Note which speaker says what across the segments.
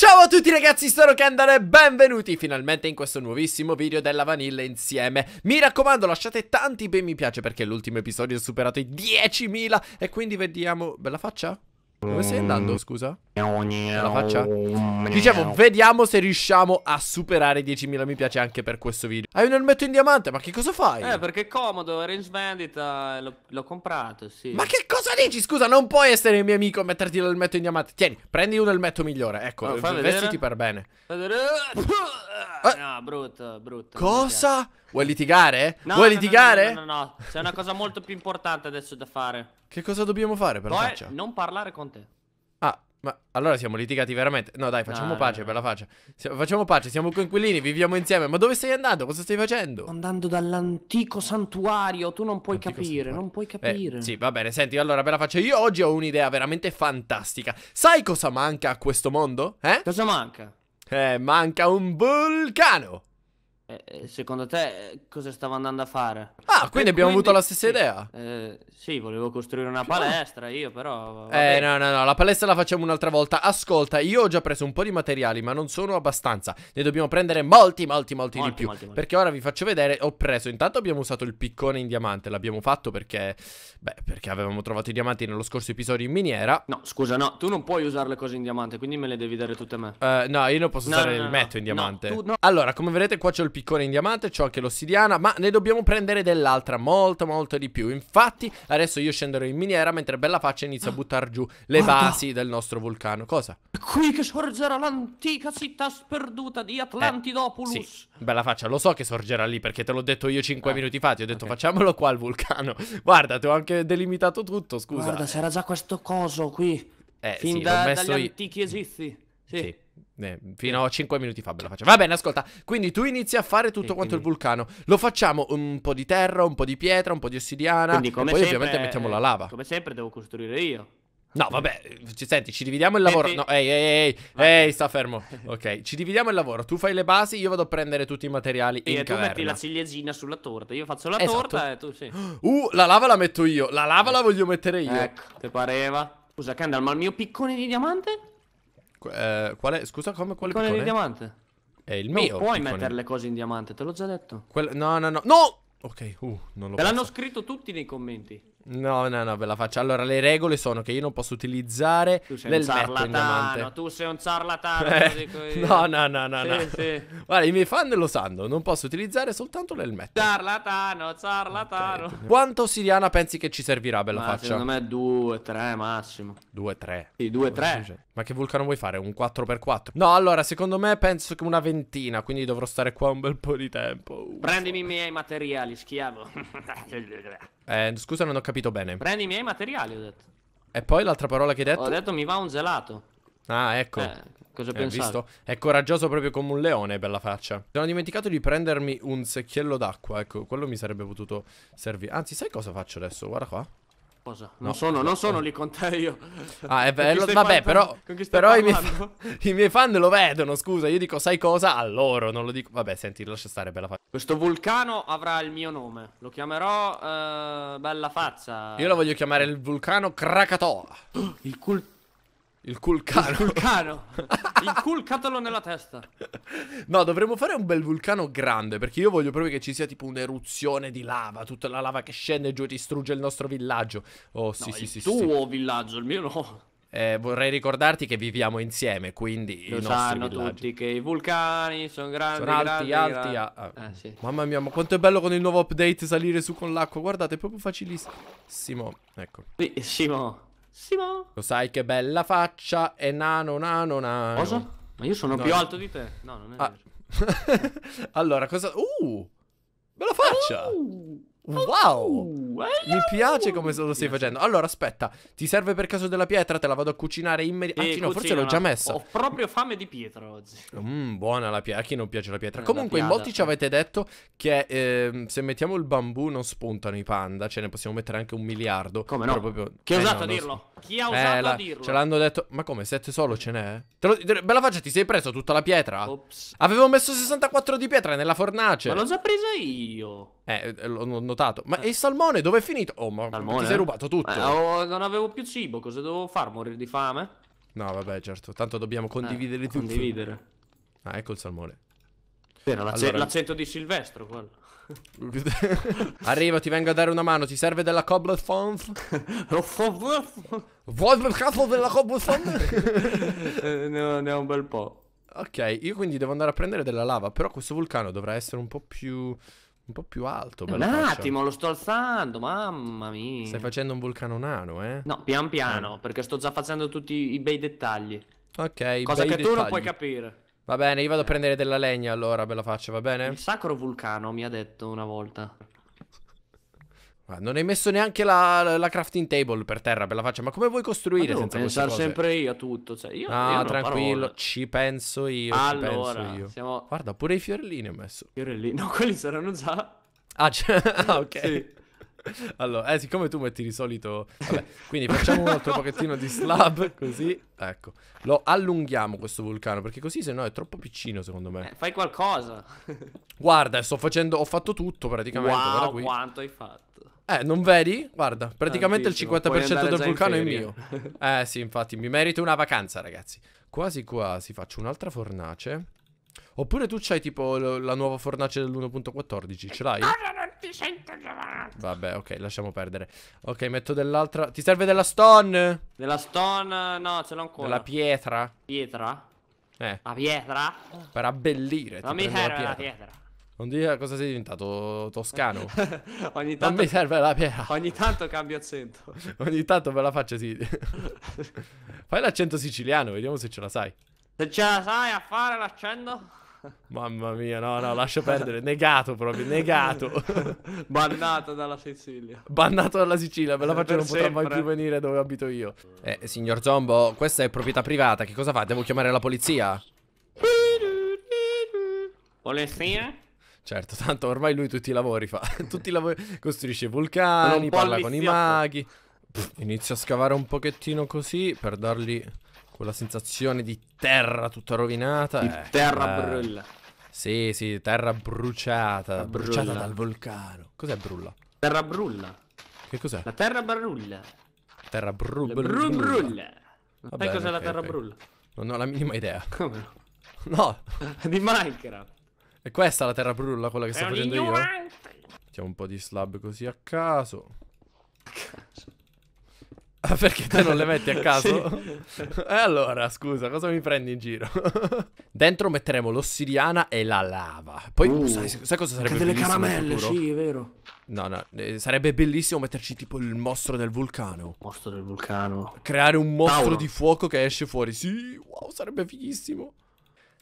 Speaker 1: Ciao a tutti ragazzi, sono Kendan e benvenuti finalmente in questo nuovissimo video della Vanilla insieme Mi raccomando lasciate tanti bei mi piace perché l'ultimo episodio ha superato i 10.000 E quindi vediamo... bella faccia?
Speaker 2: Dove stai andando, scusa?
Speaker 1: La faccia? Mm. Dicevo, vediamo se riusciamo a superare 10.000 mi piace anche per questo video. Hai un elmetto in diamante, ma che cosa fai? Eh,
Speaker 2: perché è comodo, era in svendita, l'ho comprato, sì. Ma che
Speaker 1: cosa dici? Scusa, non puoi essere il mio amico e metterti l'elmetto in diamante. Tieni, prendi un elmetto migliore, ecco, oh, no, vestiti per bene.
Speaker 2: Fai Ah, no, brutto, brutto. Cosa?
Speaker 1: Vuoi litigare? No, Vuoi no, litigare? No, no,
Speaker 2: no, no, no. c'è una cosa molto più importante adesso da fare. Che cosa dobbiamo fare per Poi, la faccia? non parlare con te.
Speaker 1: Ah, ma allora siamo litigati veramente. No, dai, facciamo dai, pace dai. per la faccia. facciamo pace, siamo coinquilini, viviamo insieme. Ma dove stai andando? Cosa stai facendo?
Speaker 2: Andando dall'antico santuario, tu non puoi Antico capire, santuario. non puoi eh, capire.
Speaker 1: Eh, sì, va bene, senti, allora per la faccia io oggi ho un'idea veramente fantastica. Sai cosa manca a questo mondo? Eh? Cosa manca? Eh, manca un vulcano. Eh, eh, secondo te eh, cosa stavo andando a fare? Ah, quindi, quindi abbiamo avuto la stessa sì. idea.
Speaker 2: Eh, sì, volevo costruire una palestra io, però. Vabbè. Eh, no,
Speaker 1: no, no, la palestra la facciamo un'altra volta. Ascolta, io ho già preso un po' di materiali, ma non sono abbastanza. Ne dobbiamo prendere molti, molti, molti, molti di più. Molti, molti. Perché ora vi faccio vedere. Ho preso, intanto abbiamo usato il piccone in diamante. L'abbiamo fatto perché. Beh, perché avevamo trovato i diamanti nello scorso episodio in miniera. No, scusa, no, tu non puoi usare le cose in diamante, quindi me le devi dare tutte a me. Eh, no, io non posso no, usare no, il no, metto in diamante. Tu, allora, come vedete, qua c'è il piccone piccone in diamante, ho anche l'ossidiana, ma ne dobbiamo prendere dell'altra, molto molto di più. Infatti, adesso io scenderò in miniera mentre Bella Faccia inizia a buttare giù le Guarda. basi del nostro vulcano. Cosa?
Speaker 2: Qui che sorgerà l'antica città sperduta di Atlantidopoulos. Eh, sì.
Speaker 1: Bella Faccia, lo so che sorgerà lì perché te l'ho detto io cinque ah. minuti fa, ti ho detto okay. facciamolo qua il vulcano. Guarda, ti ho anche delimitato tutto,
Speaker 2: scusa. Guarda, c'era già questo coso qui.
Speaker 1: Eh, fin sì, da, dagli io. antichi egizi. Sì. sì. Eh, fino a 5 minuti fa ve la facciamo. Va bene, ascolta. Quindi tu inizi a fare tutto e quanto quindi... il vulcano. Lo facciamo un po' di terra, un po' di pietra, un po' di ossidiana. Quindi, come e poi sempre, ovviamente mettiamo la lava. Come sempre devo costruire io. No, vabbè, ci, senti, ci dividiamo il lavoro. No, ehi, ehi, ehi, ehi, sta fermo. Ok, ci dividiamo il lavoro. Tu fai le basi, io vado a prendere tutti i materiali. Sì, in e tu metti la ciliegina
Speaker 2: sulla torta. Io faccio la esatto. torta e tu sì.
Speaker 1: Uh, la lava la metto io. La lava la voglio mettere
Speaker 2: io. Ecco, te pareva. Scusa, Kendall, ma il mio piccone di diamante? Eh, quale,
Speaker 1: scusa, come quale piccone? di diamante.
Speaker 2: È il mio. Non puoi piccone. mettere le cose in diamante, te l'ho già detto. Quella, no,
Speaker 1: no, no. No! Ok, uh, non lo Te l'hanno
Speaker 2: scritto tutti nei commenti.
Speaker 1: No, no, no, ve la faccio. Allora, le regole sono che io non posso utilizzare tu sei un ciarlatano,
Speaker 2: tu sei un ciarlatano, eh, No, no,
Speaker 1: no, no, sì, no. Sì. Guarda, i miei fan lo sanno, non posso utilizzare soltanto l'elmetto. Ciarlatano, ciarlatano. Okay. Quanto siriana pensi che ci servirà, bella Ma faccia? secondo me due, tre massimo. Due, tre. Sì, due, tre. Ma che vulcano vuoi fare? Un 4x4? No, allora, secondo me penso che una ventina, quindi dovrò stare qua un bel po' di tempo. Prendimi i
Speaker 2: miei materiali, schiavo.
Speaker 1: Eh, scusa, non ho capito bene. Prendi
Speaker 2: i miei materiali, ho detto.
Speaker 1: E poi l'altra parola che hai detto? Ho detto mi va
Speaker 2: un gelato.
Speaker 1: Ah, ecco. Eh, cosa eh, pensato? Visto? È coraggioso proprio come un leone, bella faccia. Sono dimenticato di prendermi un secchiello d'acqua, ecco, quello mi sarebbe potuto servire. Anzi, sai cosa faccio adesso? Guarda qua. Cosa? Non, no, sono, non sono esatto. lì con te io. Ah, è bello. Vabbè, però, però i, miei fan, i, miei fan, lo vedono, scusa. Io dico, sai cosa? A loro, non lo dico. Vabbè, senti, lascia stare bella faccia. Questo vulcano
Speaker 2: avrà il mio nome. Lo chiamerò eh, Bella Fazza. Io lo
Speaker 1: voglio chiamare il vulcano Krakatoa. il culto. Il vulcano. Il vulcano.
Speaker 2: Inculcatelo nella testa.
Speaker 1: No, dovremmo fare un bel vulcano grande, perché io voglio proprio che ci sia tipo un'eruzione di lava, tutta la lava che scende giù e distrugge il nostro villaggio. Oh, sì, no, sì, il sì. Il tuo sì. villaggio, il mio no. Eh, vorrei ricordarti che viviamo insieme, quindi lo sanno villaggi. tutti che i
Speaker 2: vulcani sono grandi, sono alti, grandi, alti. Grandi. A... Ah, ah. Eh, sì.
Speaker 1: Mamma mia, ma quanto è bello con il nuovo update salire su con l'acqua. Guardate, è proprio facilissimo. Ecco. Bellissimo. Simo. Lo sai che bella faccia è nano nano nano. Cosa? Ma io sono no, più alto
Speaker 2: di te. No, non è ah. vero.
Speaker 1: allora, cosa... Uh! Bella faccia! Uh! Wow! Uh, eh, Mi piace come uh. lo stai facendo. Allora, aspetta, ti serve per caso della pietra? Te la vado a cucinare immediatamente. Anzi, no, forse l'ho già messa. Ho proprio
Speaker 2: fame di pietra oggi.
Speaker 1: Mm, buona la pietra. A chi non piace la pietra? Eh, Comunque, in molti ci eh. avete detto che eh, se mettiamo il bambù non spuntano i panda. Ce ne possiamo mettere anche un miliardo. Come no? Proprio... Chi ha eh, osato no, dirlo? Chi ha osato la... dirlo? Ce l'hanno detto. Ma come? Sette solo ce n'è? Te lo... Bella faccia, ti sei preso tutta la pietra? Ops. Avevo messo 64 di pietra nella fornace. Ma l'ho già presa io. Eh, lo, lo, svuotato. Ma eh. il salmone dove è finito? Oh, ma salmone? ti sei rubato tutto. Eh, oh, non avevo più cibo, cosa dovevo fare? Morire di fame? No, vabbè, certo. Tanto dobbiamo eh, condividere eh, tutto. Condividere. Ah, ecco il salmone. Era allora...
Speaker 2: l'accento di Silvestro, quello.
Speaker 1: Arriva, ti vengo a dare una mano. Ti serve della cobblestone? Oh, oh, Vuoi il cazzo della cobblestone? Eh, ne, ne ho un bel po'. Ok, io quindi devo andare a prendere della lava. Però questo vulcano dovrà essere un po' più un po' più alto. Un faccia. attimo, lo sto alzando,
Speaker 2: mamma mia. Stai facendo
Speaker 1: un vulcano nano,
Speaker 2: eh? No, pian eh. piano, ah. perché sto già facendo tutti i bei dettagli.
Speaker 1: Ok, Cosa che dettagli. tu non puoi capire. Va bene, io vado a eh. prendere della legna allora, ve la faccio, va bene? Il sacro vulcano mi ha detto una volta. Non hai messo neanche la, la, crafting table per terra, per la faccia. Ma come vuoi costruire ma senza pensare sempre io a tutto. Cioè, io, ah, io tranquillo, parole. ci penso io. Allora, ci penso io. Siamo... guarda, pure i fiorellini ho messo. Fiorellini, no, quelli saranno già. Ah, ah ok. Sì. Allora, eh, siccome tu metti di solito... Vabbè, quindi facciamo un altro pochettino di slab, così. Ecco, lo allunghiamo questo vulcano, perché così se no è troppo piccino, secondo me. Eh, fai
Speaker 2: qualcosa.
Speaker 1: Guarda, sto facendo... Ho fatto tutto, praticamente. Wow,
Speaker 2: quanto hai fatto.
Speaker 1: Eh, non vedi? Guarda, ah, praticamente Tantissimo. il 50% del vulcano è mio. eh sì, infatti, mi merito una vacanza, ragazzi. Quasi quasi faccio un'altra fornace. Oppure tu c'hai tipo la nuova fornace dell'1.14, ce l'hai? non ti sento Giovanni. Vabbè, ok, lasciamo perdere. Ok, metto dell'altra... Ti serve della stone? Della
Speaker 2: stone? No, ce l'ho ancora. La pietra? Pietra? Eh.
Speaker 1: La pietra? Per abbellire, non ti mi serve la pietra. La pietra. Non dire cosa sei diventato toscano. Ogni tanto, non mi serve la piega. Ogni tanto cambio accento. Ogni tanto me la faccio sì. Fai l'accento siciliano, vediamo se ce la sai. Se ce la sai a fare l'accento? Mamma mia, no, no, lascia perdere. Negato proprio, negato.
Speaker 2: Bannato dalla Sicilia. Bannato dalla Sicilia, me la faccio, non potrà mai più
Speaker 1: venire dove abito io. Eh, signor Zombo, questa è proprietà privata. Che cosa fa? Devo chiamare la polizia?
Speaker 2: Polizia?
Speaker 1: Certo, tanto ormai lui tutti i lavori fa. tutti i lavori. Costruisce vulcani, parla con i maghi. inizia a scavare un pochettino così per dargli quella sensazione di terra tutta rovinata. Di eh, terra eh. brulla. Sì, sì, terra bruciata. Brulla. Bruciata dal vulcano. Cos'è brulla? Terra brulla. Che cos'è? La terra brulla. Terra bru brulla. Bru brulla. Sai cos'è okay, la terra okay. brulla? Non ho la minima idea. Come? No. di Minecraft. E questa la terra brulla, quella che sto facendo io. Mettiamo un po' di slab così a caso. A caso. Ah, perché te non le metti a caso? sì. E allora, scusa, cosa mi prendi in giro? Dentro metteremo l'ossidiana e la lava. Poi uh, sai, sai, cosa sarebbe delle bellissimo? Delle caramelle, sì, è vero. No, no, eh, sarebbe bellissimo metterci tipo il mostro del vulcano. Mostro del vulcano. Creare un mostro Paolo. di fuoco che esce fuori. Sì, wow, sarebbe fighissimo.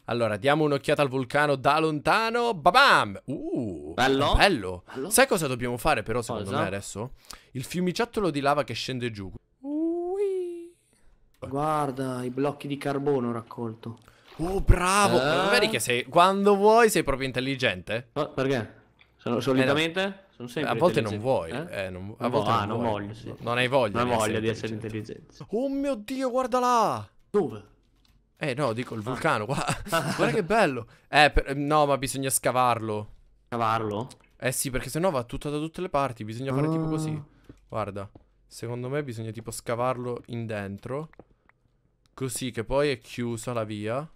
Speaker 1: Allora, diamo un'occhiata al vulcano da lontano. Babam! Uh, bello. bello. bello. Sai cosa dobbiamo fare però secondo cosa? me adesso? Il fiumiciattolo di lava che scende giù. Ui.
Speaker 2: Guarda, i blocchi di carbono raccolto.
Speaker 1: Oh, bravo! Eh. Vedi che sei, quando vuoi sei proprio intelligente. Ma perché? Sono, solitamente... Eh, A volte non vuoi. Eh? Eh, non, a volte no, non, ah, non voglio, sì. non hai voglia. Non hai voglia di essere intelligente. Oh mio Dio, guarda là! Dove? Eh no, dico il ah. vulcano qua. Guarda che bello. Eh, per... no, ma bisogna scavarlo. Scavarlo? Eh sì, perché sennò va tutto da tutte le parti. Bisogna fare oh. tipo così. Ah. Guarda. Secondo me bisogna tipo scavarlo in dentro. Così che poi è chiusa la via.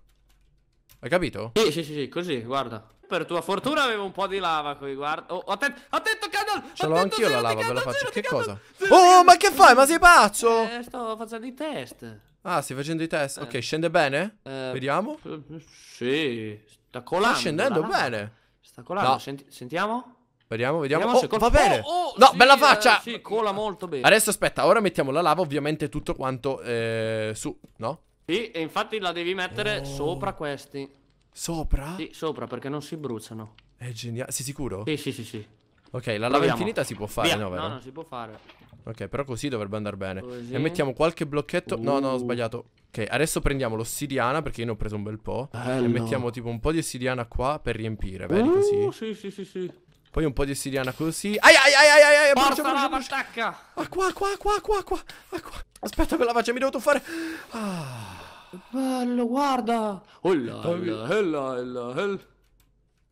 Speaker 1: Hai capito? Sì, sì, sì, sì, così, guarda.
Speaker 2: Per tua fortuna avevo un po' di lava qui, guarda. Oh, attento, attento,
Speaker 1: Candle! Ce l'ho anch'io la lava, ve la faccio. Che cosa? Oh, ma che fai? Ma sei
Speaker 2: pazzo? Eh, sto facendo i test.
Speaker 1: Ah, stai facendo i test. Ok, eh. scende bene? Eh, vediamo. Eh, sì, sta colando. Sta scendendo bene. Sta colando, sentiamo? Vediamo, vediamo. vediamo oh, col... va bene. Oh, oh, no, sì, bella faccia. Eh, sì, cola
Speaker 2: molto bene. Adesso
Speaker 1: aspetta, ora mettiamo la lava, ovviamente tutto quanto eh, su, no? Sì, e infatti la devi mettere oh. sopra questi. Sopra? Sì, sopra perché non si bruciano. È geniale. Sei sicuro? Sì, sì, sì, sì. Ok, la lava Proviamo. infinita si può fare, Via. no? Vero? No, non si può fare. Ok, però così dovrebbe andare bene. Così. E mettiamo qualche blocchetto. Uh. No, no, ho uh. sbagliato. Ok, adesso prendiamo l'ossidiana perché io ne ho preso un bel po'. Bello. E mettiamo tipo un po' di ossidiana qua per riempire, vedi uh, così? Sì, sì, sì, sì. Poi un po' di ossidiana così. Ai ai ai ai ai ai! Porta brucia, la brucia, brucia.
Speaker 2: Ah, qua, qua, qua, qua, qua.
Speaker 1: qua. Aspetta, quella faccia mi devo fare.
Speaker 2: Ah. Bello, guarda!
Speaker 1: Oh là, oh là, oh là, oh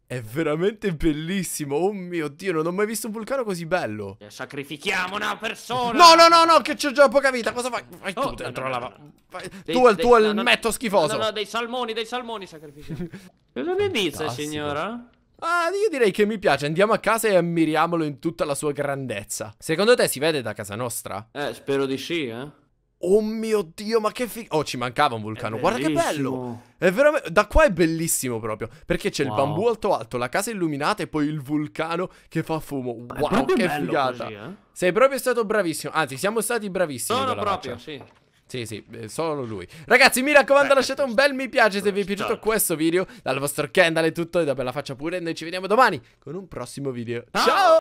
Speaker 1: È veramente bellissimo. Oh mio dio, non ho mai visto un vulcano così bello. Eh, sacrifichiamo una persona. No, no, no, no, che c'è già
Speaker 2: poca vita. Cosa fai?
Speaker 1: Fai oh, tu dentro no, no, la lava. Fai... Dei, tu al tuo no, elmetto schifoso. No, no,
Speaker 2: dei salmoni, dei salmoni sacrifichiamo.
Speaker 1: Cosa ne dice, signora? Ah, io direi che mi piace. Andiamo a casa e ammiriamolo in tutta la sua grandezza. Secondo te si vede da casa nostra? Eh, spero di sì, eh. Oh mio Dio, ma che figo! Oh, ci mancava un vulcano. Guarda che bello! È veramente... Da qua è bellissimo proprio. Perché c'è wow. il bambù alto alto, la casa illuminata e poi il vulcano che fa fumo. È wow, che figata! Così, eh? Sei proprio stato bravissimo. Anzi, siamo stati bravissimi. Sono proprio, faccia. sì. Sì, sì, eh, solo lui. Ragazzi, mi raccomando, lasciate un bel mi piace se vi è certo. piaciuto questo video. Dal vostro Kendall è tutto, e da bella faccia pure. E noi ci vediamo domani con un prossimo video. Ciao!